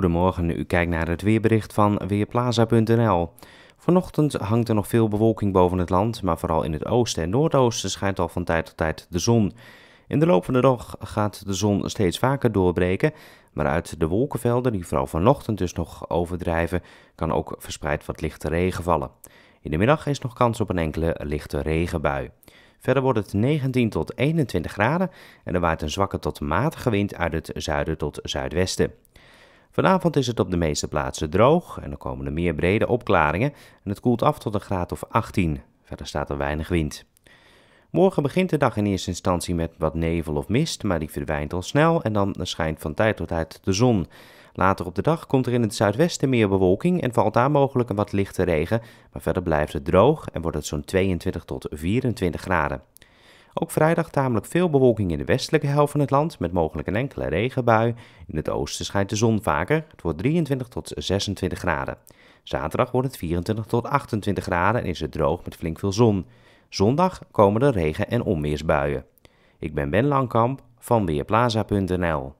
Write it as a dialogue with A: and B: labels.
A: Goedemorgen, u kijkt naar het weerbericht van Weerplaza.nl. Vanochtend hangt er nog veel bewolking boven het land, maar vooral in het oosten en noordoosten schijnt al van tijd tot tijd de zon. In de loop van de dag gaat de zon steeds vaker doorbreken, maar uit de wolkenvelden, die vooral vanochtend dus nog overdrijven, kan ook verspreid wat lichte regen vallen. In de middag is nog kans op een enkele lichte regenbui. Verder wordt het 19 tot 21 graden en er waait een zwakke tot matige wind uit het zuiden tot zuidwesten. Vanavond is het op de meeste plaatsen droog en er komen er meer brede opklaringen en het koelt af tot een graad of 18. Verder staat er weinig wind. Morgen begint de dag in eerste instantie met wat nevel of mist, maar die verdwijnt al snel en dan schijnt van tijd tot tijd de zon. Later op de dag komt er in het zuidwesten meer bewolking en valt daar mogelijk een wat lichte regen, maar verder blijft het droog en wordt het zo'n 22 tot 24 graden. Ook vrijdag tamelijk veel bewolking in de westelijke helft van het land, met mogelijk een enkele regenbui. In het oosten schijnt de zon vaker. Het wordt 23 tot 26 graden. Zaterdag wordt het 24 tot 28 graden en is het droog met flink veel zon. Zondag komen er regen- en onweersbuien. Ik ben Ben Langkamp van Weerplaza.nl.